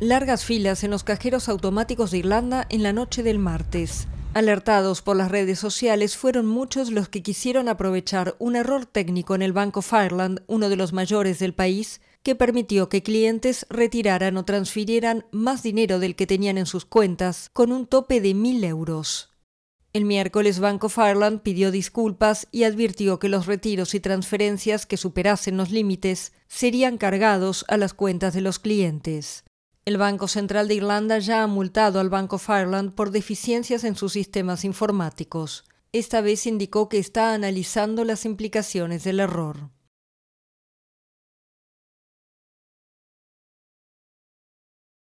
Largas filas en los cajeros automáticos de Irlanda en la noche del martes. Alertados por las redes sociales, fueron muchos los que quisieron aprovechar un error técnico en el Banco Fairland, uno de los mayores del país, que permitió que clientes retiraran o transfirieran más dinero del que tenían en sus cuentas, con un tope de 1.000 euros. El miércoles Banco Fairland pidió disculpas y advirtió que los retiros y transferencias que superasen los límites serían cargados a las cuentas de los clientes. El Banco Central de Irlanda ya ha multado al Banco of Ireland por deficiencias en sus sistemas informáticos. Esta vez indicó que está analizando las implicaciones del error.